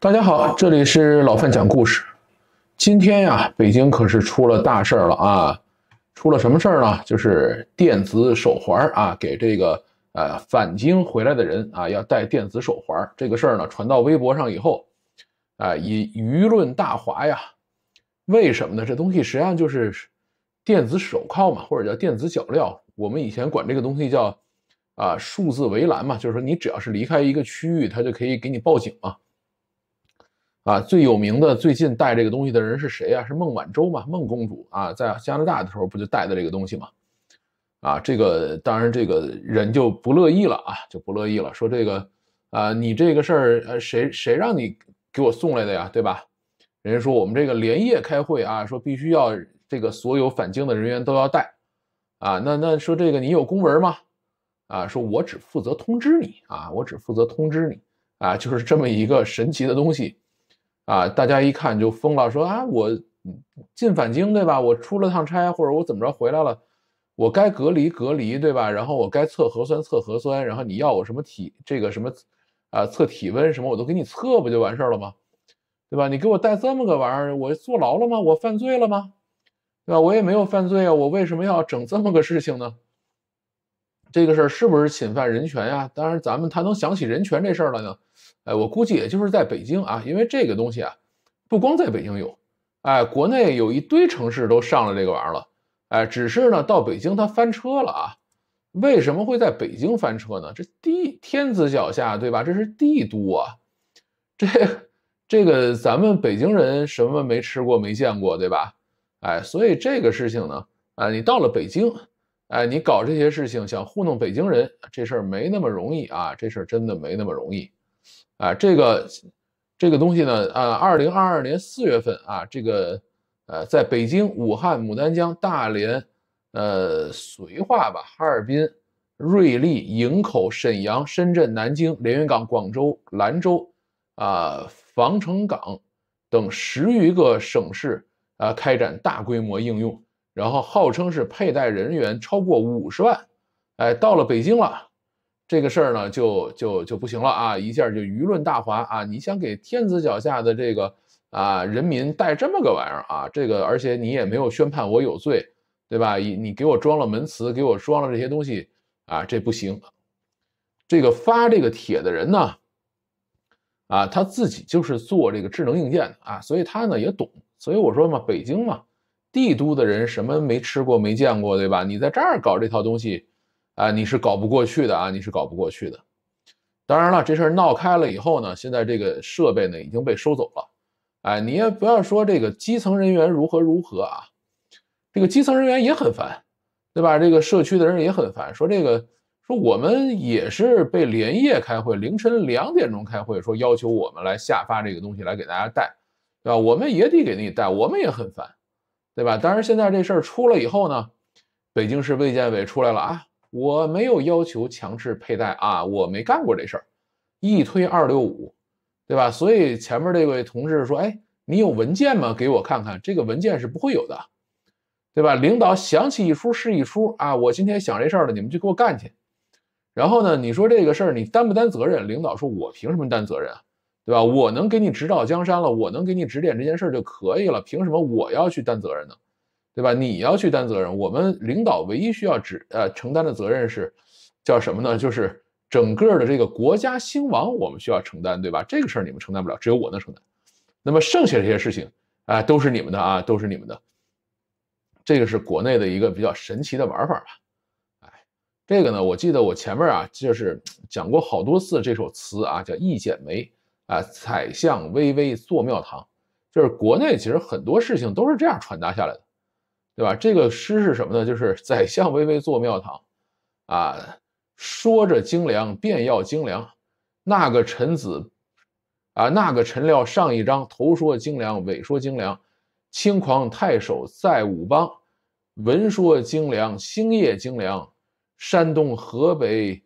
大家好，这里是老范讲故事。今天呀，北京可是出了大事儿了啊！出了什么事儿呢？就是电子手环啊，给这个呃返京回来的人啊，要戴电子手环。这个事儿呢，传到微博上以后，啊，以舆论大哗呀。为什么呢？这东西实际上就是电子手铐嘛，或者叫电子脚镣。我们以前管这个东西叫啊数字围栏嘛，就是说你只要是离开一个区域，它就可以给你报警嘛。啊，最有名的最近带这个东西的人是谁啊？是孟晚舟嘛？孟公主啊，在加拿大的时候不就带的这个东西嘛？啊，这个当然这个人就不乐意了啊，就不乐意了，说这个啊，你这个事儿呃，谁谁让你给我送来的呀？对吧？人家说我们这个连夜开会啊，说必须要这个所有返京的人员都要带啊。那那说这个你有公文吗？啊，说我只负责通知你啊，我只负责通知你啊，就是这么一个神奇的东西。啊，大家一看就疯了，说啊，我进返京对吧？我出了趟差或者我怎么着回来了，我该隔离隔离对吧？然后我该测核酸测核酸，然后你要我什么体这个什么啊测体温什么我都给你测不就完事儿了吗？对吧？你给我带这么个玩意儿，我坐牢了吗？我犯罪了吗？对吧？我也没有犯罪啊，我为什么要整这么个事情呢？这个事儿是不是侵犯人权呀？当然，咱们他能想起人权这事儿了呢。哎，我估计也就是在北京啊，因为这个东西啊，不光在北京有，哎，国内有一堆城市都上了这个玩意儿了。哎，只是呢，到北京他翻车了啊。为什么会在北京翻车呢？这地天子脚下，对吧？这是帝都啊。这这个咱们北京人什么没吃过、没见过，对吧？哎，所以这个事情呢，啊，你到了北京。哎，你搞这些事情想糊弄北京人，这事儿没那么容易啊！这事儿真的没那么容易，啊，这个这个东西呢，啊，二零二二年四月份啊，这个呃，在北京、武汉、牡丹江、大连、呃，绥化吧、哈尔滨、瑞丽、营口、沈阳、深圳、南京、连云港、广州、兰州啊、防城港等十余个省市啊，开展大规模应用。然后号称是佩戴人员超过五十万，哎，到了北京了，这个事儿呢就就就不行了啊，一下就舆论大哗啊！你想给天子脚下的这个啊人民戴这么个玩意儿啊，这个而且你也没有宣判我有罪，对吧？你你给我装了门磁，给我装了这些东西啊，这不行。这个发这个帖的人呢，啊，他自己就是做这个智能硬件的啊，所以他呢也懂，所以我说嘛，北京嘛。帝都的人什么没吃过、没见过，对吧？你在这儿搞这套东西，啊，你是搞不过去的啊，你是搞不过去的。当然了，这事儿闹开了以后呢，现在这个设备呢已经被收走了。哎，你也不要说这个基层人员如何如何啊，这个基层人员也很烦，对吧？这个社区的人也很烦，说这个说我们也是被连夜开会，凌晨两点钟开会，说要求我们来下发这个东西来给大家带，对吧？我们也得给你带，我们也很烦。对吧？当然，现在这事儿出了以后呢，北京市卫健委出来了啊，我没有要求强制佩戴啊，我没干过这事儿，一推二六五，对吧？所以前面这位同志说，哎，你有文件吗？给我看看，这个文件是不会有的，对吧？领导想起一出是一出啊，我今天想这事儿了，你们就给我干去。然后呢，你说这个事儿你担不担责任？领导说，我凭什么担责任啊？对吧？我能给你指导江山了，我能给你指点这件事就可以了，凭什么我要去担责任呢？对吧？你要去担责任，我们领导唯一需要指呃承担的责任是叫什么呢？就是整个的这个国家兴亡，我们需要承担，对吧？这个事儿你们承担不了，只有我能承担。那么剩下这些事情啊，都是你们的啊，都是你们的。这个是国内的一个比较神奇的玩法吧？哎，这个呢，我记得我前面啊，就是讲过好多次这首词啊，叫《一剪梅》。啊，宰相巍巍坐庙堂，就是国内其实很多事情都是这样传达下来的，对吧？这个诗是什么呢？就是宰相巍巍坐庙堂，啊，说着精粮便要精粮，那个臣子啊，那个臣僚上一章头说精粮，尾说精粮，轻狂太守在武邦，文说精粮星夜精粮，山东河北，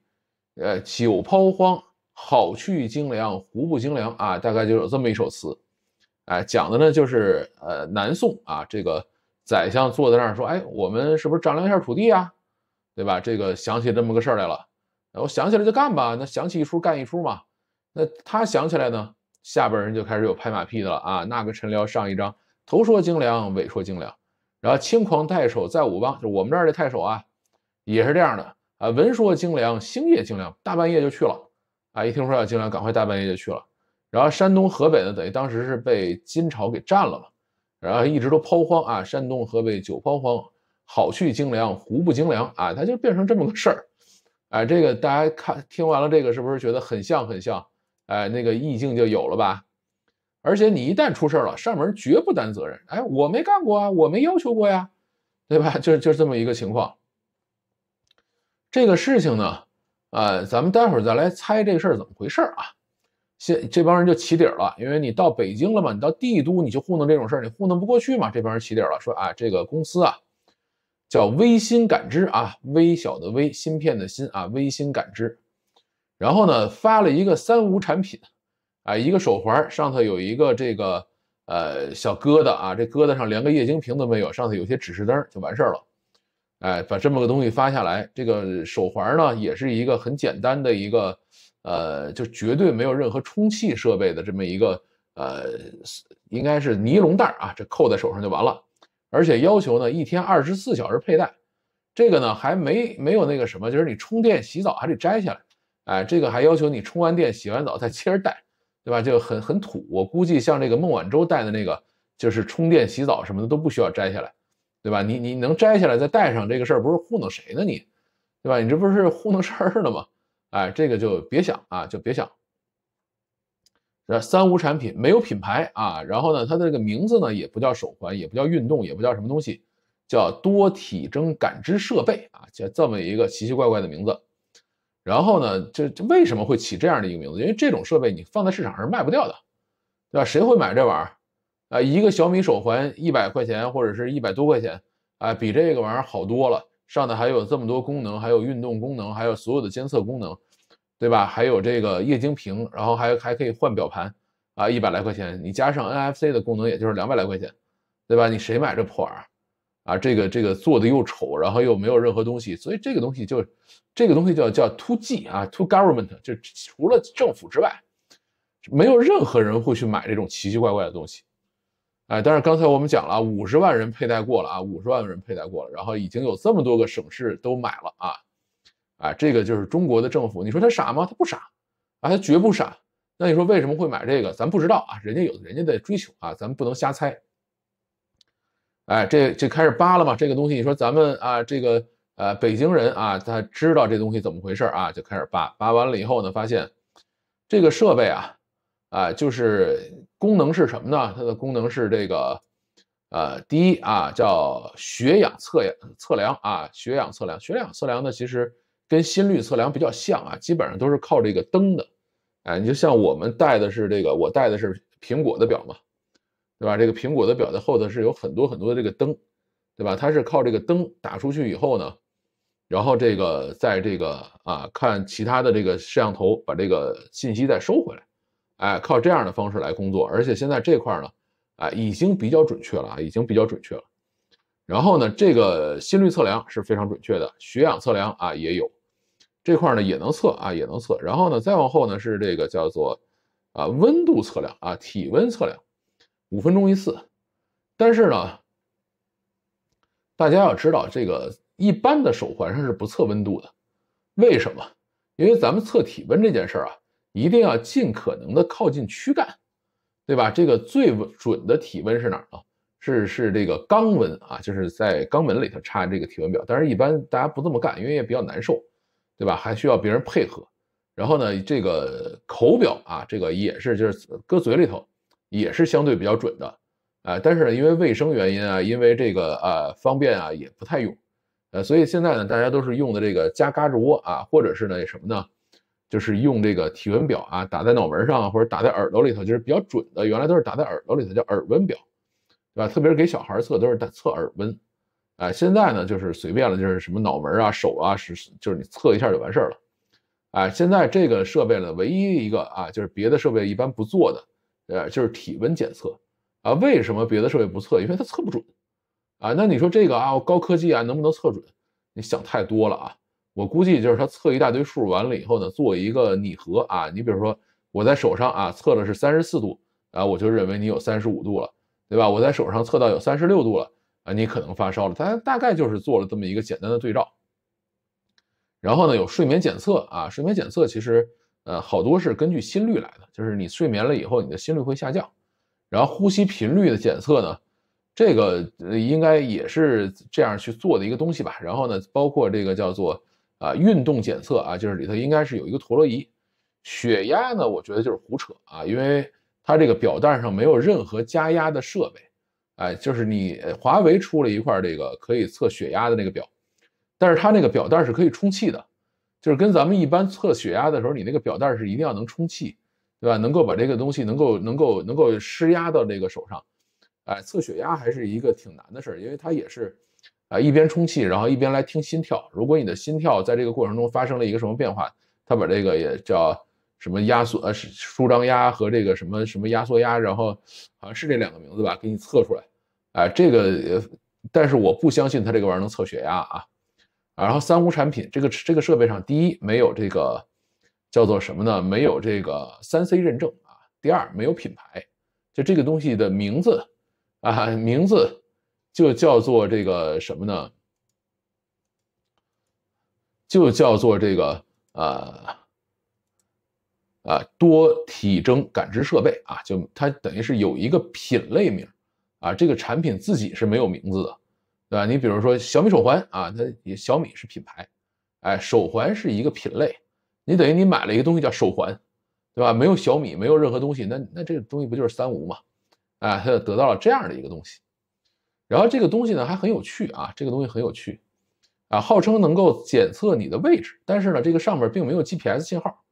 呃，酒抛荒。好去精良，胡不精良啊？大概就有这么一首词，哎，讲的呢就是呃南宋啊，这个宰相坐在那儿说，哎，我们是不是丈量一下土地啊，对吧？这个想起这么个事儿来了，我想起来就干吧，那想起一出干一出嘛。那他想起来呢，下边人就开始有拍马屁的了啊。那个陈辽上一章头说精良，尾说精良，然后轻狂太守在武帮，就我们这儿的太守啊，也是这样的啊，文说精良，星夜精良，大半夜就去了。啊！一听说要精良，赶快大半夜就去了。然后山东、河北呢，等于当时是被金朝给占了嘛，然后一直都抛荒啊。山东、河北九抛荒，好去精粮，胡不精粮啊？它就变成这么个事儿。哎，这个大家看听完了这个，是不是觉得很像很像？哎，那个意境就有了吧？而且你一旦出事了，上门绝不担责任。哎，我没干过啊，我没要求过呀，对吧？就就是这么一个情况。这个事情呢。呃，咱们待会儿再来猜这事儿怎么回事儿啊。先这帮人就起底了，因为你到北京了嘛，你到帝都，你就糊弄这种事儿，你糊弄不过去嘛。这帮人起底了，说啊，这个公司啊，叫微芯感知啊，微小的微，芯片的芯啊，微芯感知。然后呢，发了一个三无产品，啊，一个手环上头有一个这个呃小疙瘩啊，这疙瘩上连个液晶屏都没有，上头有些指示灯就完事儿了。哎，把这么个东西发下来，这个手环呢，也是一个很简单的一个，呃，就绝对没有任何充气设备的这么一个，呃，应该是尼龙带啊，这扣在手上就完了。而且要求呢，一天二十四小时佩戴，这个呢还没没有那个什么，就是你充电洗澡还得摘下来。哎，这个还要求你充完电、洗完澡再接着戴，对吧？就很很土。我估计像这个孟晚舟戴的那个，就是充电、洗澡什么的都不需要摘下来。对吧？你你能摘下来再戴上这个事儿，不是糊弄谁呢？你，对吧？你这不是糊弄事儿呢吗？哎，这个就别想啊，就别想。这三无产品，没有品牌啊，然后呢，它的这个名字呢也不叫手环，也不叫运动，也不叫什么东西，叫多体征感知设备啊，就这么一个奇奇怪怪的名字。然后呢，这这为什么会起这样的一个名字？因为这种设备你放在市场上是卖不掉的，对吧？谁会买这玩意儿？啊，一个小米手环一百块钱或者是一百多块钱，啊，比这个玩意儿好多了。上的还有这么多功能，还有运动功能，还有所有的监测功能，对吧？还有这个液晶屏，然后还还可以换表盘啊，一百来块钱，你加上 NFC 的功能，也就是两百来块钱，对吧？你谁买这破玩意儿？啊，这个这个做的又丑，然后又没有任何东西，所以这个东西就，这个东西叫叫 to G 啊，to government，就除了政府之外，没有任何人会去买这种奇奇怪怪的东西。哎，但是刚才我们讲了，五十万人佩戴过了啊，五十万人佩戴过了，然后已经有这么多个省市都买了啊，啊，这个就是中国的政府，你说他傻吗？他不傻，啊，他绝不傻。那你说为什么会买这个？咱不知道啊，人家有人家的追求啊，咱们不能瞎猜。哎，这这开始扒了嘛，这个东西你说咱们啊，这个呃，北京人啊，他知道这东西怎么回事啊，就开始扒，扒完了以后呢，发现这个设备啊。啊，就是功能是什么呢？它的功能是这个，呃，第一啊，叫血氧测测量啊，血氧测量，血氧测量呢，其实跟心率测量比较像啊，基本上都是靠这个灯的，哎，你就像我们戴的是这个，我戴的是苹果的表嘛，对吧？这个苹果的表的后头是有很多很多的这个灯，对吧？它是靠这个灯打出去以后呢，然后这个在这个啊看其他的这个摄像头把这个信息再收回来。哎，靠这样的方式来工作，而且现在这块呢，哎，已经比较准确了啊，已经比较准确了。然后呢，这个心率测量是非常准确的，血氧测量啊也有这块呢也能测啊也能测。然后呢，再往后呢是这个叫做啊温度测量啊体温测量，五分钟一次。但是呢，大家要知道这个一般的手环上是不测温度的，为什么？因为咱们测体温这件事儿啊。一定要尽可能的靠近躯干，对吧？这个最准的体温是哪儿啊？是是这个肛温啊，就是在肛门里头插这个体温表。但是，一般大家不这么干，因为也比较难受，对吧？还需要别人配合。然后呢，这个口表啊，这个也是，就是搁嘴里头，也是相对比较准的啊。但是呢，因为卫生原因啊，因为这个啊方便啊，也不太用。呃，所以现在呢，大家都是用的这个加嘎吱窝啊，或者是呢什么呢？就是用这个体温表啊，打在脑门上或者打在耳朵里头，就是比较准的。原来都是打在耳朵里头，叫耳温表，对吧？特别是给小孩测，都是测耳温。啊，现在呢，就是随便了，就是什么脑门啊、手啊，是就是你测一下就完事儿了。啊，现在这个设备呢，唯一一个啊，就是别的设备一般不做的，呃，就是体温检测啊。为什么别的设备不测？因为它测不准啊。那你说这个啊，高科技啊，能不能测准？你想太多了啊。我估计就是他测一大堆数完了以后呢，做一个拟合啊。你比如说我在手上啊测了是三十四度啊，我就认为你有三十五度了，对吧？我在手上测到有三十六度了啊，你可能发烧了。他大概就是做了这么一个简单的对照。然后呢，有睡眠检测啊，睡眠检测其实呃好多是根据心率来的，就是你睡眠了以后你的心率会下降。然后呼吸频率的检测呢，这个应该也是这样去做的一个东西吧。然后呢，包括这个叫做。啊，运动检测啊，就是里头应该是有一个陀螺仪。血压呢，我觉得就是胡扯啊，因为它这个表带上没有任何加压的设备。哎，就是你华为出了一块这个可以测血压的那个表，但是它那个表带是可以充气的，就是跟咱们一般测血压的时候，你那个表带是一定要能充气，对吧？能够把这个东西能够能够能够施压到这个手上。哎，测血压还是一个挺难的事儿，因为它也是。啊，一边充气，然后一边来听心跳。如果你的心跳在这个过程中发生了一个什么变化，它把这个也叫什么压缩呃舒张压和这个什么什么压缩压，然后好像是这两个名字吧，给你测出来。啊，这个，但是我不相信它这个玩意儿能测血压啊。然后三无产品，这个这个设备上，第一没有这个叫做什么呢？没有这个三 C 认证啊。第二没有品牌，就这个东西的名字啊，名字。就叫做这个什么呢？就叫做这个呃啊多体征感知设备啊，就它等于是有一个品类名啊，这个产品自己是没有名字的，对吧？你比如说小米手环啊，它小米是品牌，哎，手环是一个品类，你等于你买了一个东西叫手环，对吧？没有小米，没有任何东西，那那这个东西不就是三无嘛？哎，它得到了这样的一个东西。然后这个东西呢还很有趣啊，这个东西很有趣，啊，号称能够检测你的位置，但是呢，这个上面并没有 GPS 信号，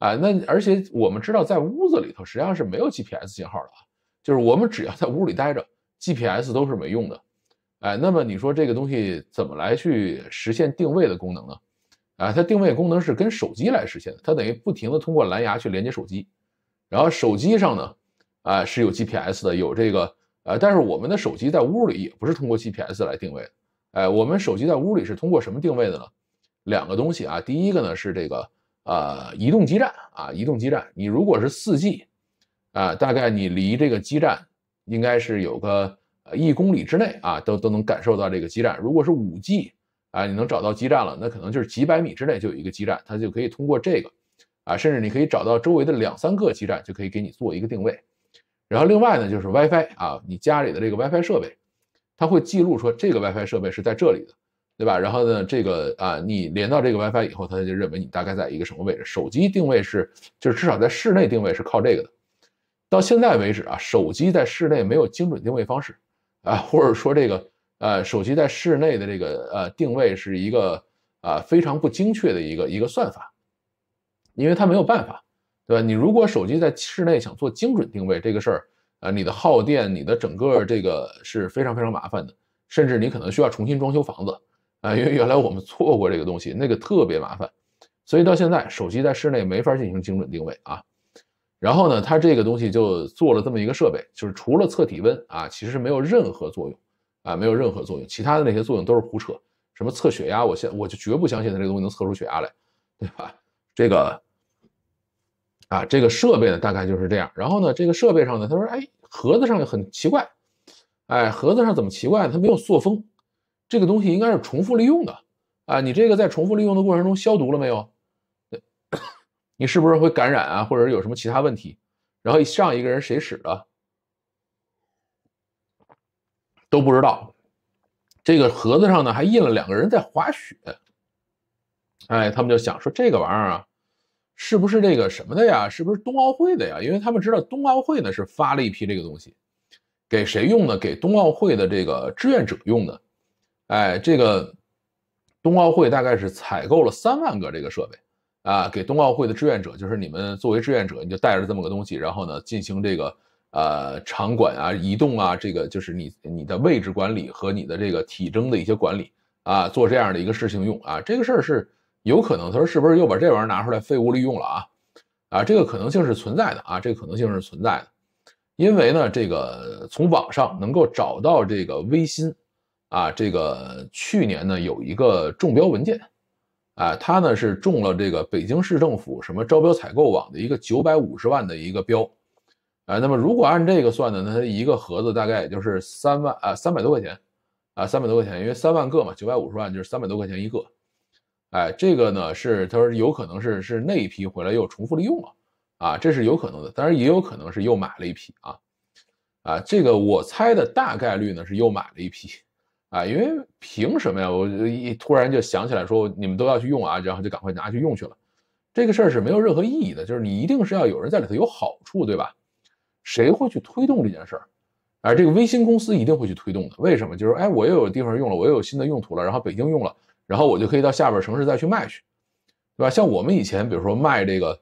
啊，那而且我们知道在屋子里头实际上是没有 GPS 信号的啊，就是我们只要在屋里待着，GPS 都是没用的，哎，那么你说这个东西怎么来去实现定位的功能呢？啊，它定位功能是跟手机来实现的，它等于不停的通过蓝牙去连接手机，然后手机上呢，啊是有 GPS 的，有这个。呃，但是我们的手机在屋里也不是通过 GPS 来定位的，哎，我们手机在屋里是通过什么定位的呢？两个东西啊，第一个呢是这个呃移动基站啊，移动基站，你如果是四 G，啊，大概你离这个基站应该是有个一公里之内啊，都都能感受到这个基站。如果是五 G，啊，你能找到基站了，那可能就是几百米之内就有一个基站，它就可以通过这个，啊，甚至你可以找到周围的两三个基站，就可以给你做一个定位。然后另外呢，就是 WiFi 啊，你家里的这个 WiFi 设备，它会记录说这个 WiFi 设备是在这里的，对吧？然后呢，这个啊，你连到这个 WiFi 以后，它就认为你大概在一个什么位置。手机定位是，就是至少在室内定位是靠这个的。到现在为止啊，手机在室内没有精准定位方式啊，或者说这个呃，手机在室内的这个呃定位是一个啊非常不精确的一个一个算法，因为它没有办法。对吧？你如果手机在室内想做精准定位这个事儿，呃，你的耗电、你的整个这个是非常非常麻烦的，甚至你可能需要重新装修房子，啊，因为原来我们错过这个东西，那个特别麻烦。所以到现在，手机在室内没法进行精准定位啊。然后呢，它这个东西就做了这么一个设备，就是除了测体温啊，其实是没有任何作用，啊，没有任何作用，其他的那些作用都是胡扯。什么测血压，我相我就绝不相信它这个东西能测出血压来，对吧？这个。啊，这个设备呢，大概就是这样。然后呢，这个设备上呢，他说：“哎，盒子上很奇怪，哎，盒子上怎么奇怪？它没有塑封，这个东西应该是重复利用的啊。你这个在重复利用的过程中消毒了没有？你是不是会感染啊，或者有什么其他问题？然后上一个人谁使的都不知道。这个盒子上呢，还印了两个人在滑雪。哎，他们就想说这个玩意儿啊。”是不是这个什么的呀？是不是冬奥会的呀？因为他们知道冬奥会呢是发了一批这个东西，给谁用呢？给冬奥会的这个志愿者用的。哎，这个冬奥会大概是采购了三万个这个设备啊，给冬奥会的志愿者，就是你们作为志愿者，你就带着这么个东西，然后呢进行这个呃场馆啊、移动啊，这个就是你你的位置管理和你的这个体征的一些管理啊，做这样的一个事情用啊。这个事儿是。有可能，他说是不是又把这玩意儿拿出来废物利用了啊？啊，这个可能性是存在的啊，这个可能性是存在的。因为呢，这个从网上能够找到这个微星，啊，这个去年呢有一个中标文件，啊，它呢是中了这个北京市政府什么招标采购网的一个九百五十万的一个标，啊，那么如果按这个算呢，那它一个盒子大概也就是三万啊三百多块钱，啊三百多块钱，因为三万个嘛，九百五十万就是三百多块钱一个。哎，这个呢是他说有可能是是那一批回来又重复利用了，啊，这是有可能的，当然也有可能是又买了一批啊，啊，这个我猜的大概率呢是又买了一批，啊，因为凭什么呀？我一突然就想起来说你们都要去用啊，然后就赶快拿去用去了，这个事儿是没有任何意义的，就是你一定是要有人在里头有好处，对吧？谁会去推动这件事儿？哎，这个微信公司一定会去推动的，为什么？就是哎，我又有地方用了，我又有新的用途了，然后北京用了。然后我就可以到下边城市再去卖去，对吧？像我们以前，比如说卖这个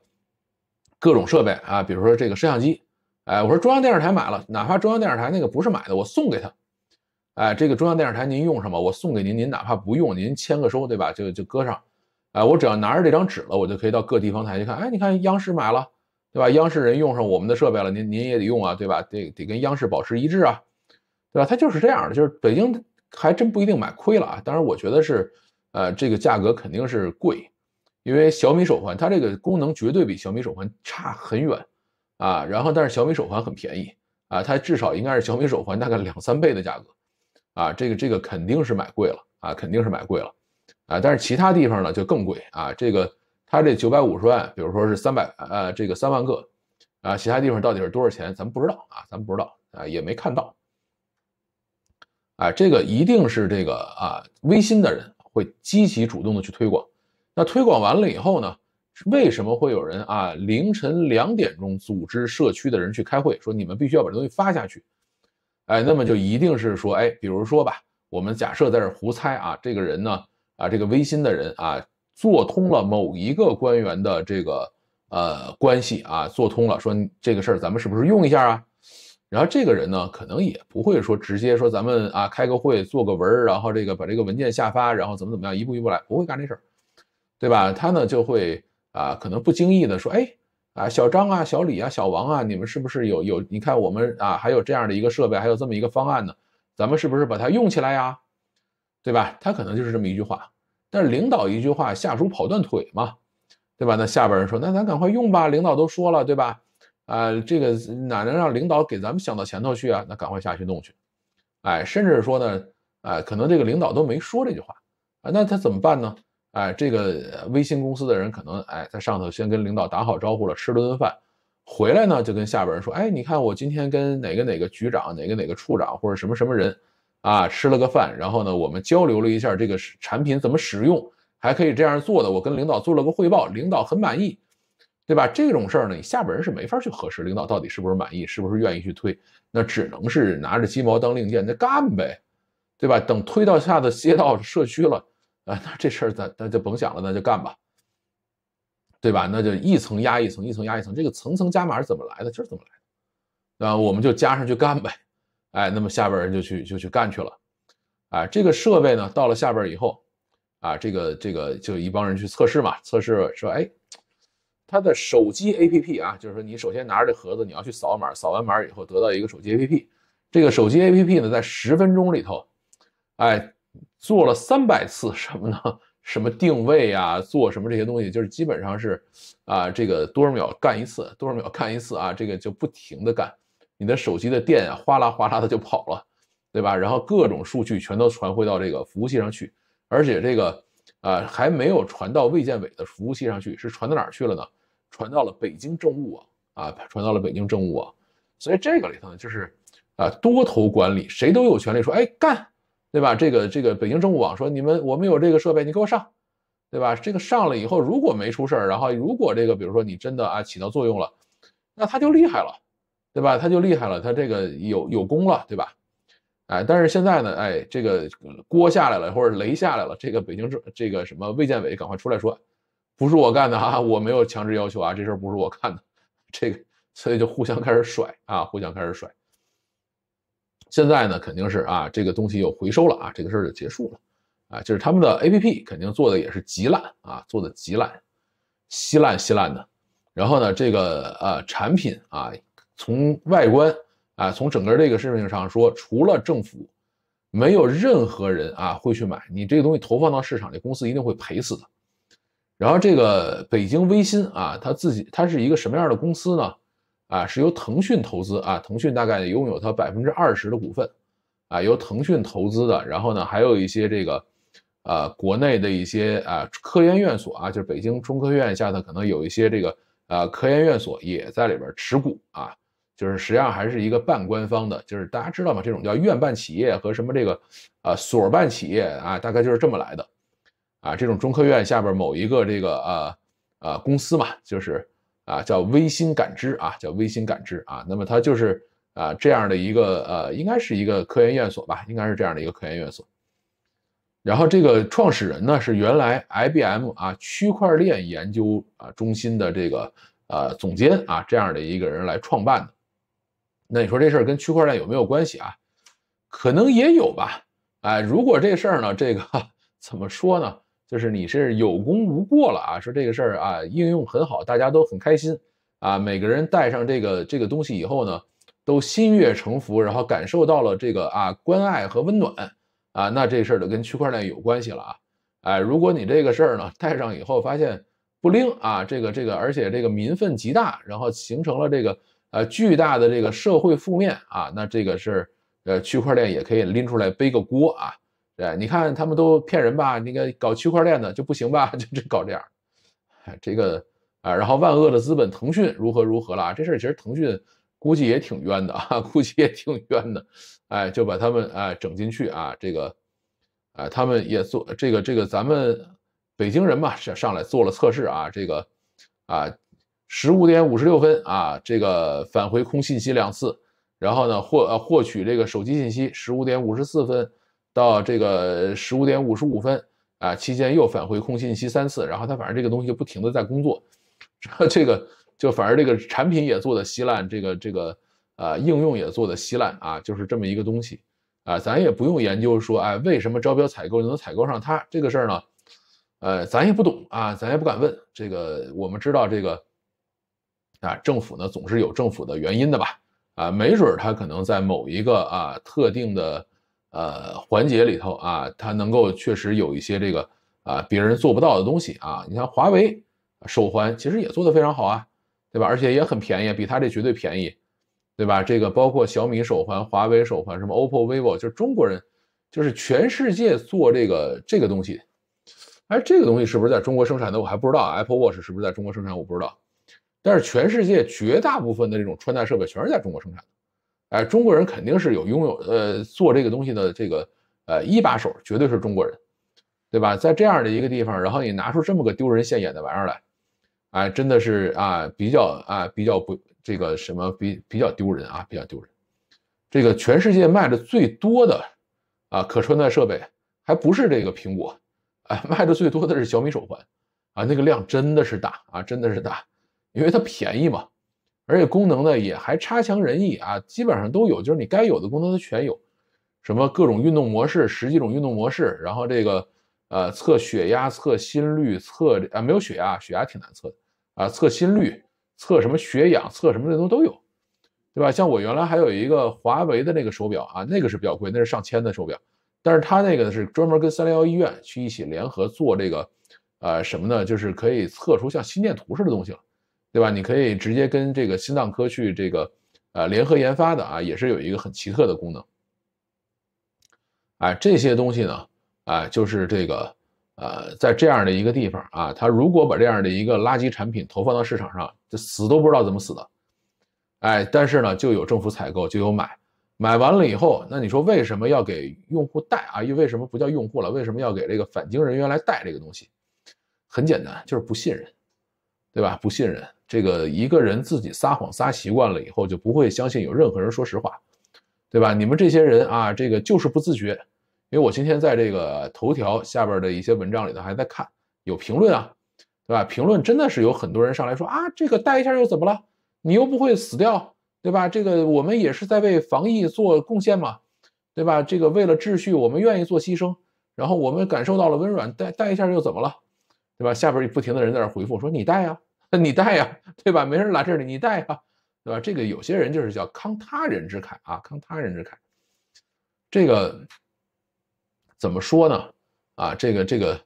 各种设备啊，比如说这个摄像机，哎，我说中央电视台买了，哪怕中央电视台那个不是买的，我送给他，哎，这个中央电视台您用上吧，我送给您，您哪怕不用，您签个收，对吧？就就搁上，哎，我只要拿着这张纸了，我就可以到各地方台去看，哎，你看央视买了，对吧？央视人用上我们的设备了，您您也得用啊，对吧？得得跟央视保持一致啊，对吧？他就是这样的，就是北京还真不一定买亏了啊，当然我觉得是。呃，这个价格肯定是贵，因为小米手环它这个功能绝对比小米手环差很远，啊，然后但是小米手环很便宜啊，它至少应该是小米手环大概两三倍的价格，啊，这个这个肯定是买贵了啊，肯定是买贵了啊，但是其他地方呢就更贵啊，这个它这九百五十万，比如说是三百呃这个三万个啊，其他地方到底是多少钱咱们不知道啊，咱们不知道啊，也没看到，啊，这个一定是这个啊，微星的人。会积极主动的去推广，那推广完了以后呢？为什么会有人啊凌晨两点钟组织社区的人去开会，说你们必须要把这东西发下去？哎，那么就一定是说，哎，比如说吧，我们假设在这胡猜啊，这个人呢，啊，这个微信的人啊，做通了某一个官员的这个呃关系啊，做通了，说这个事儿咱们是不是用一下啊？然后这个人呢，可能也不会说直接说咱们啊开个会做个文儿，然后这个把这个文件下发，然后怎么怎么样一步一步来，不会干这事儿，对吧？他呢就会啊，可能不经意的说，哎啊小张啊小李啊小王啊，你们是不是有有？你看我们啊还有这样的一个设备，还有这么一个方案呢，咱们是不是把它用起来呀？对吧？他可能就是这么一句话，但是领导一句话，下属跑断腿嘛，对吧？那下边人说，那咱赶快用吧，领导都说了，对吧？啊，这个哪能让领导给咱们想到前头去啊？那赶快下去弄去。哎，甚至说呢，哎，可能这个领导都没说这句话啊，那他怎么办呢？哎，这个微信公司的人可能哎，在上头先跟领导打好招呼了，吃了顿饭，回来呢就跟下边人说，哎，你看我今天跟哪个哪个局长、哪个哪个处长或者什么什么人，啊，吃了个饭，然后呢我们交流了一下这个产品怎么使用，还可以这样做的，我跟领导做了个汇报，领导很满意。对吧？这种事儿呢，你下边人是没法去核实领导到底是不是满意，是不是愿意去推，那只能是拿着鸡毛当令箭那干呗，对吧？等推到下的街道社区了，啊，那这事儿咱那就甭想了，那就干吧，对吧？那就一层压一层，一层压一层，这个层层加码是怎么来的？这是怎么来的？啊，我们就加上去干呗，哎，那么下边人就去就去干去了，哎，这个设备呢，到了下边以后，啊，这个这个就一帮人去测试嘛，测试说，哎。它的手机 APP 啊，就是说你首先拿着这盒子，你要去扫码，扫完码以后得到一个手机 APP，这个手机 APP 呢，在十分钟里头，哎，做了三百次什么呢？什么定位啊，做什么这些东西，就是基本上是，啊，这个多少秒干一次，多少秒干一次啊，这个就不停的干，你的手机的电啊，哗啦哗啦的就跑了，对吧？然后各种数据全都传回到这个服务器上去，而且这个啊，还没有传到卫健委的服务器上去，是传到哪儿去了呢？传到了北京政务网啊，传到了北京政务网。所以这个里头呢，就是啊，多头管理，谁都有权利说，哎，干，对吧？这个这个北京政务网说，你们我们有这个设备，你给我上，对吧？这个上了以后，如果没出事儿，然后如果这个比如说你真的啊起到作用了，那他就厉害了，对吧？他就厉害了，他这个有有功了，对吧？哎，但是现在呢，哎，这个锅下来了，或者雷下来了，这个北京这这个什么卫健委赶快出来说。不是我干的啊，我没有强制要求啊，这事儿不是我干的，这个所以就互相开始甩啊，互相开始甩。现在呢，肯定是啊，这个东西又回收了啊，这个事儿就结束了啊，就是他们的 APP 肯定做的也是极烂啊，做的极烂，稀烂稀烂的。然后呢，这个呃产品啊，从外观啊，从整个这个事情上说，除了政府，没有任何人啊会去买你这个东西投放到市场，这公司一定会赔死的。然后这个北京微芯啊，它自己它是一个什么样的公司呢？啊，是由腾讯投资啊，腾讯大概拥有它百分之二十的股份，啊，由腾讯投资的。然后呢，还有一些这个，呃，国内的一些啊科研院所啊，就是北京中科院下的可能有一些这个呃科研院所也在里边持股啊，就是实际上还是一个半官方的，就是大家知道吗？这种叫院办企业和什么这个，呃所办企业啊，大概就是这么来的。啊，这种中科院下边某一个这个呃呃公司嘛，就是啊叫微星感知啊，叫微星感知啊。那么它就是啊这样的一个呃，应该是一个科研院所吧，应该是这样的一个科研院所。然后这个创始人呢是原来 IBM 啊区块链研究啊中心的这个呃总监啊这样的一个人来创办的。那你说这事儿跟区块链有没有关系啊？可能也有吧。哎，如果这事儿呢，这个 怎么说呢？就是你是有功无过了啊，说这个事儿啊，应用很好，大家都很开心啊，每个人带上这个这个东西以后呢，都心悦诚服，然后感受到了这个啊关爱和温暖啊，那这事儿的跟区块链有关系了啊，哎，如果你这个事儿呢带上以后发现不灵啊，这个这个，而且这个民愤极大，然后形成了这个呃巨大的这个社会负面啊，那这个是呃区块链也可以拎出来背个锅啊。对，你看他们都骗人吧？那个搞区块链的就不行吧？就就搞这样，哎，这个啊，然后万恶的资本腾讯如何如何了？这事儿其实腾讯估计也挺冤的啊，估计也挺冤的。哎，就把他们啊整进去啊，这个啊，他们也做这个这个，咱们北京人嘛，上上来做了测试啊，这个啊，十五点五十六分啊，这个返回空信息两次，然后呢获获取这个手机信息，十五点五十四分。到这个十五点五十五分啊，期间又返回空信息三次，然后它反正这个东西就不停的在工作，这个就反正这个产品也做的稀烂，这个这个呃应用也做的稀烂啊，就是这么一个东西啊，咱也不用研究说哎为什么招标采购能采购上它这个事儿呢？呃，咱也不懂啊，咱也不敢问。这个我们知道这个啊，政府呢总是有政府的原因的吧？啊，没准儿他可能在某一个啊特定的。呃，环节里头啊，它能够确实有一些这个啊，别人做不到的东西啊。你像华为手环，其实也做得非常好啊，对吧？而且也很便宜，比它这绝对便宜，对吧？这个包括小米手环、华为手环，什么 OPPO、VIVO，就是中国人，就是全世界做这个这个东西。哎，这个东西是不是在中国生产的，我还不知道。Apple Watch 是不是在中国生产，我不知道。但是全世界绝大部分的这种穿戴设备，全是在中国生产的。哎，中国人肯定是有拥有，呃，做这个东西的这个，呃，一把手绝对是中国人，对吧？在这样的一个地方，然后你拿出这么个丢人现眼的玩意儿来，哎，真的是啊，比较啊，比较不这个什么，比比较丢人啊，比较丢人。这个全世界卖的最多的啊，可穿戴设备还不是这个苹果，哎，卖的最多的是小米手环，啊，那个量真的是大啊，真的是大，因为它便宜嘛。而且功能呢也还差强人意啊，基本上都有，就是你该有的功能它全有，什么各种运动模式，十几种运动模式，然后这个呃测血压、测心率、测啊没有血压，血压挺难测的啊，测心率、测什么血氧、测什么这东西都有，对吧？像我原来还有一个华为的那个手表啊，那个是比较贵，那是上千的手表，但是它那个呢是专门跟三零幺医院去一起联合做这个，呃什么呢？就是可以测出像心电图似的东西了。对吧？你可以直接跟这个心脏科去这个，呃，联合研发的啊，也是有一个很奇特的功能。啊，这些东西呢，哎，就是这个，呃，在这样的一个地方啊，他如果把这样的一个垃圾产品投放到市场上，就死都不知道怎么死的。哎，但是呢，就有政府采购就有买，买完了以后，那你说为什么要给用户带啊？又为什么不叫用户了？为什么要给这个返京人员来带这个东西？很简单，就是不信任，对吧？不信任。这个一个人自己撒谎撒习惯了以后，就不会相信有任何人说实话，对吧？你们这些人啊，这个就是不自觉。因为我今天在这个头条下边的一些文章里头还在看，有评论啊，对吧？评论真的是有很多人上来说啊，这个戴一下又怎么了？你又不会死掉，对吧？这个我们也是在为防疫做贡献嘛，对吧？这个为了秩序，我们愿意做牺牲。然后我们感受到了温暖，戴戴一下又怎么了？对吧？下边不停的人在那回复说你戴呀。你带呀，对吧？没人拦这里，你带呀，对吧？这个有些人就是叫慷他人之慨啊，慷他人之慨。这个怎么说呢？啊，这个这个，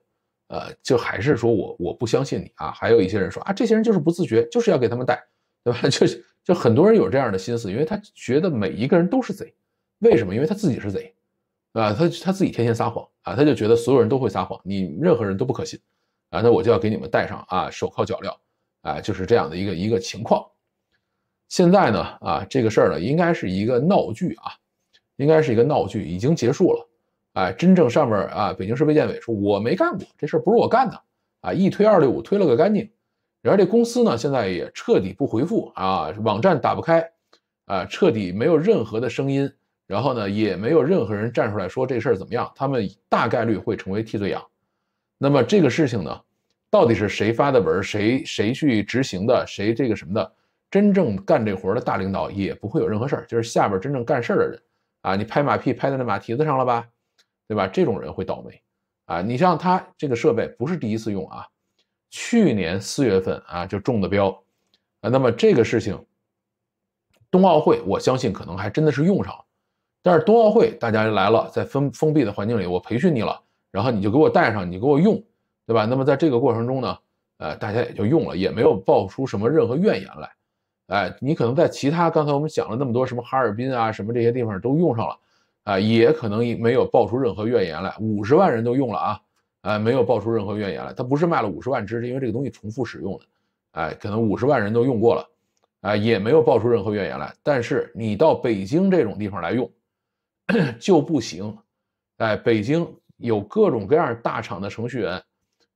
呃，就还是说我我不相信你啊。还有一些人说啊，这些人就是不自觉，就是要给他们带，对吧？就就很多人有这样的心思，因为他觉得每一个人都是贼，为什么？因为他自己是贼，啊，他他自己天天撒谎啊，他就觉得所有人都会撒谎，你任何人都不可信啊。那我就要给你们戴上啊手铐脚镣。啊，就是这样的一个一个情况。现在呢，啊，这个事儿呢，应该是一个闹剧啊，应该是一个闹剧，已经结束了。哎，真正上面啊，北京市卫健委说我没干过，这事儿不是我干的。啊，一推二六五推了个干净。然后这公司呢，现在也彻底不回复啊，网站打不开啊，彻底没有任何的声音。然后呢，也没有任何人站出来说这事儿怎么样，他们大概率会成为替罪羊。那么这个事情呢？到底是谁发的文？谁谁去执行的？谁这个什么的，真正干这活的大领导也不会有任何事儿。就是下边真正干事的人啊，你拍马屁拍在那马蹄子上了吧？对吧？这种人会倒霉啊！你像他这个设备不是第一次用啊，去年四月份啊就中的标啊。那么这个事情，冬奥会我相信可能还真的是用上。了，但是冬奥会大家来了，在封封闭的环境里，我培训你了，然后你就给我带上，你给我用。对吧？那么在这个过程中呢，呃，大家也就用了，也没有爆出什么任何怨言来。哎，你可能在其他刚才我们讲了那么多什么哈尔滨啊，什么这些地方都用上了，哎，也可能没有爆出任何怨言来。五十万人都用了啊，哎，没有爆出任何怨言来。他不是卖了五十万只，是因为这个东西重复使用的。哎，可能五十万人都用过了，哎，也没有爆出任何怨言来。但是你到北京这种地方来用 就不行，哎，北京有各种各样大厂的程序员。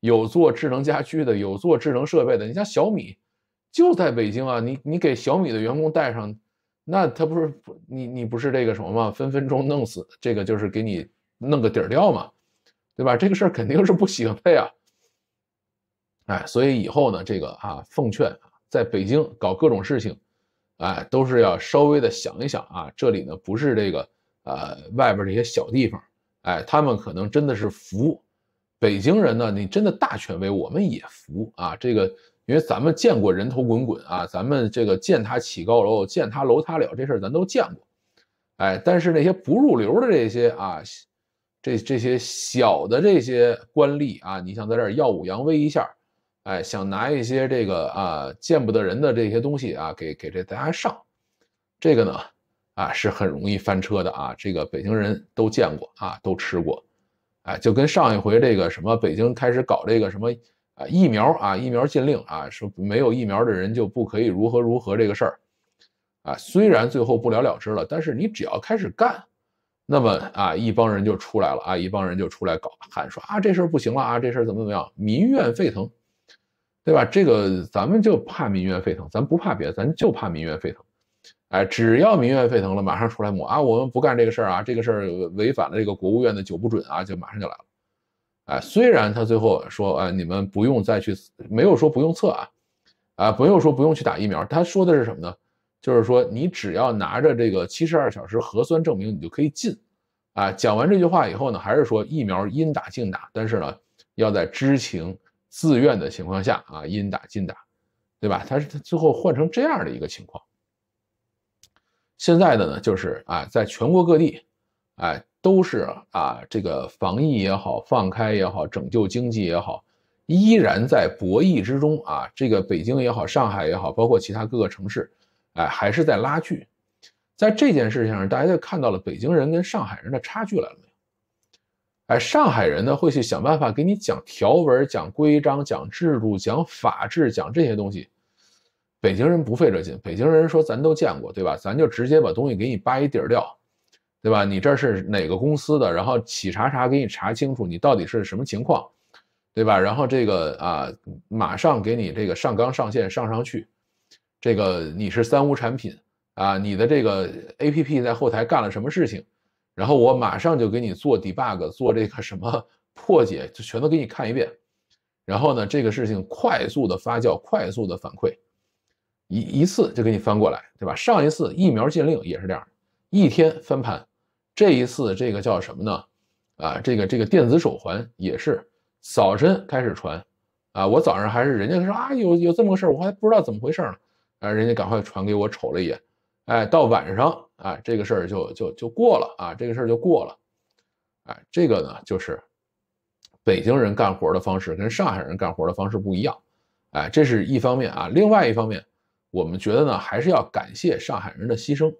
有做智能家居的，有做智能设备的。你像小米，就在北京啊。你你给小米的员工带上，那他不是你你不是这个什么吗？分分钟弄死这个就是给你弄个底儿掉嘛，对吧？这个事儿肯定是不行的呀。哎，所以以后呢，这个啊，奉劝啊，在北京搞各种事情，哎，都是要稍微的想一想啊。这里呢不是这个呃外边这些小地方，哎，他们可能真的是务。北京人呢，你真的大权威，我们也服啊。这个，因为咱们见过人头滚滚啊，咱们这个见他起高楼，见他楼塌了这事儿咱都见过。哎，但是那些不入流的这些啊，这这些小的这些官吏啊，你想在这儿耀武扬威一下，哎，想拿一些这个啊见不得人的这些东西啊，给给这大家上，这个呢，啊是很容易翻车的啊。这个北京人都见过啊，都吃过。哎，就跟上一回这个什么北京开始搞这个什么啊疫苗啊疫苗禁令啊，说没有疫苗的人就不可以如何如何这个事儿，啊，虽然最后不了了之了，但是你只要开始干，那么啊一帮人就出来了啊一帮人就出来搞喊说啊这事儿不行了啊这事儿怎么怎么样，民怨沸腾，对吧？这个咱们就怕民怨沸腾，咱不怕别的，咱就怕民怨沸腾。哎，只要民怨沸腾了，马上出来抹啊！我们不干这个事儿啊，这个事儿违反了这个国务院的九不准啊，就马上就来了。哎，虽然他最后说，哎，你们不用再去，没有说不用测啊，啊，不用说不用去打疫苗。他说的是什么呢？就是说，你只要拿着这个七十二小时核酸证明，你就可以进。啊，讲完这句话以后呢，还是说疫苗应打尽打，但是呢，要在知情自愿的情况下啊，应打尽打，对吧？他是他最后换成这样的一个情况。现在的呢，就是啊，在全国各地，哎，都是啊，这个防疫也好，放开也好，拯救经济也好，依然在博弈之中啊。这个北京也好，上海也好，包括其他各个城市，哎，还是在拉锯。在这件事情上，大家就看到了北京人跟上海人的差距来了没有？哎，上海人呢，会去想办法给你讲条文、讲规章、讲制度、讲法治、讲这些东西。北京人不费这劲，北京人说咱都见过，对吧？咱就直接把东西给你扒一底儿掉，对吧？你这是哪个公司的？然后企查查给你查清楚你到底是什么情况，对吧？然后这个啊，马上给你这个上纲上线上上去，这个你是三无产品啊？你的这个 APP 在后台干了什么事情？然后我马上就给你做 debug，做这个什么破解，就全都给你看一遍。然后呢，这个事情快速的发酵，快速的反馈。一一次就给你翻过来，对吧？上一次疫苗禁令也是这样，一天翻盘。这一次这个叫什么呢？啊，这个这个电子手环也是，早晨开始传，啊，我早上还是人家说啊，有有这么个事儿，我还不知道怎么回事呢，啊，人家赶快传给我瞅了一眼，哎，到晚上啊，这个事儿就就就过了啊，这个事儿就过了，哎，这个呢就是北京人干活的方式跟上海人干活的方式不一样，哎，这是一方面啊，另外一方面。我们觉得呢，还是要感谢上海人的牺牲，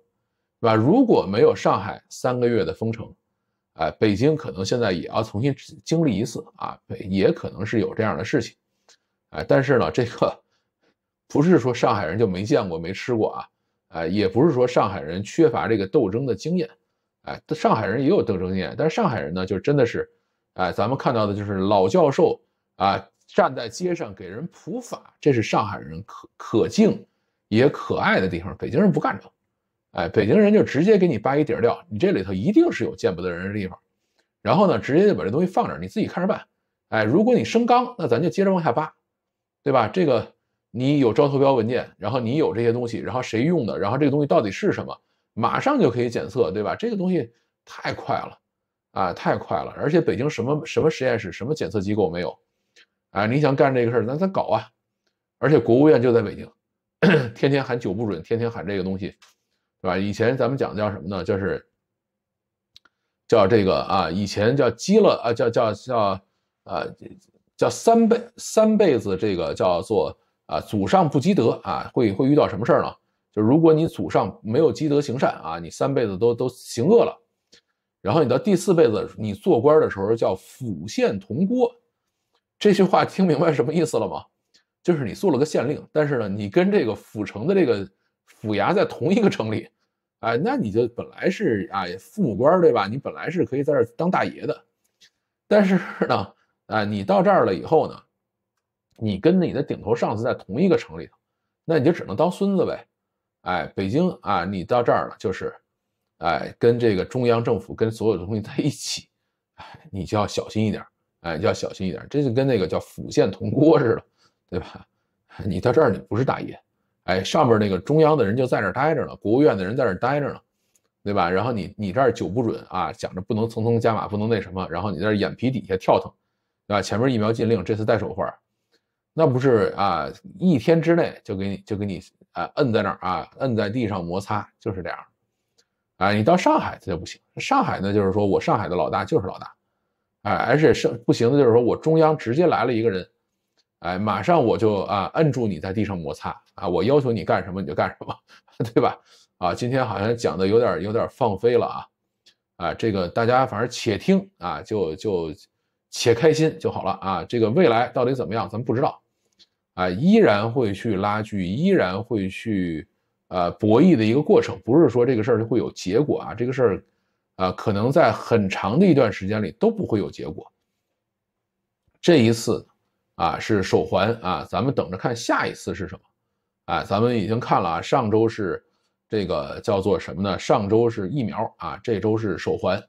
对吧？如果没有上海三个月的封城，哎，北京可能现在也要重新经历一次啊，也可能是有这样的事情，哎，但是呢，这个不是说上海人就没见过、没吃过啊，哎，也不是说上海人缺乏这个斗争的经验，哎，上海人也有斗争经验，但是上海人呢，就真的是，哎，咱们看到的就是老教授啊，站在街上给人普法，这是上海人可可敬。也可爱的地方，北京人不干这，哎，北京人就直接给你扒一底儿料，你这里头一定是有见不得人的地方，然后呢，直接就把这东西放这儿，你自己看着办，哎，如果你升纲，那咱就接着往下扒，对吧？这个你有招投标文件，然后你有这些东西，然后谁用的，然后这个东西到底是什么，马上就可以检测，对吧？这个东西太快了，啊，太快了，而且北京什么什么实验室、什么检测机构没有，哎，你想干这个事儿，咱咱搞啊，而且国务院就在北京。天天喊酒不准，天天喊这个东西，对吧？以前咱们讲叫什么呢？就是叫这个啊，以前叫积了啊，叫叫叫啊，叫三辈三辈子，这个叫做啊，祖上不积德啊，会会遇到什么事儿呢？就如果你祖上没有积德行善啊，你三辈子都都行恶了，然后你到第四辈子，你做官的时候叫辅县同锅。这句话听明白什么意思了吗？就是你做了个县令，但是呢，你跟这个府城的这个府衙在同一个城里，哎，那你就本来是啊父母官对吧？你本来是可以在这当大爷的，但是呢，哎，你到这儿了以后呢，你跟你的顶头上司在同一个城里头，那你就只能当孙子呗。哎，北京啊，你到这儿了就是，哎，跟这个中央政府跟所有的东西在一起，哎，你就要小心一点，哎，要小心一点，这就跟那个叫府县同锅似的。对吧？你到这儿你不是大爷，哎，上边那个中央的人就在那儿待着呢，国务院的人在那儿待着呢，对吧？然后你你这儿酒不准啊，想着不能匆匆加码，不能那什么，然后你在眼皮底下跳腾，对吧？前面疫苗禁令，这次戴手环，那不是啊，一天之内就给你就给你啊摁在那儿啊，摁在地上摩擦，就是这样。啊，你到上海这就不行，上海呢就是说我上海的老大就是老大，哎，而且是不行的就是说我中央直接来了一个人。哎，马上我就啊摁住你在地上摩擦啊！我要求你干什么你就干什么，对吧？啊，今天好像讲的有点有点放飞了啊！啊，这个大家反正且听啊，就就且开心就好了啊！这个未来到底怎么样咱们不知道啊，依然会去拉锯，依然会去呃博弈的一个过程，不是说这个事儿就会有结果啊！这个事儿啊，可能在很长的一段时间里都不会有结果。这一次。啊，是手环啊，咱们等着看下一次是什么，啊，咱们已经看了啊，上周是这个叫做什么呢？上周是疫苗啊，这周是手环，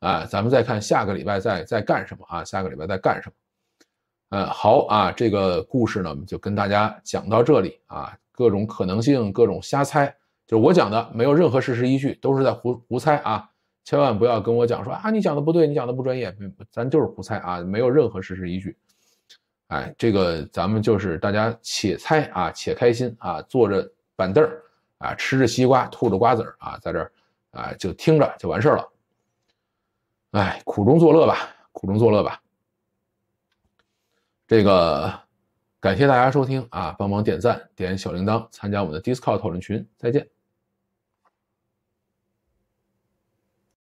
啊，咱们再看下个礼拜在在干什么啊？下个礼拜在干什么？嗯，好啊，这个故事呢，我们就跟大家讲到这里啊，各种可能性，各种瞎猜，就是我讲的没有任何事实依据，都是在胡胡猜啊，千万不要跟我讲说啊，你讲的不对，你讲的不专业，咱就是胡猜啊，没有任何事实依据。哎，这个咱们就是大家且猜啊，且开心啊，坐着板凳啊，吃着西瓜，吐着瓜子啊，在这儿啊就听着就完事儿了。哎，苦中作乐吧，苦中作乐吧。这个感谢大家收听啊，帮忙点赞点小铃铛，参加我们的 Discord 讨论群。再见。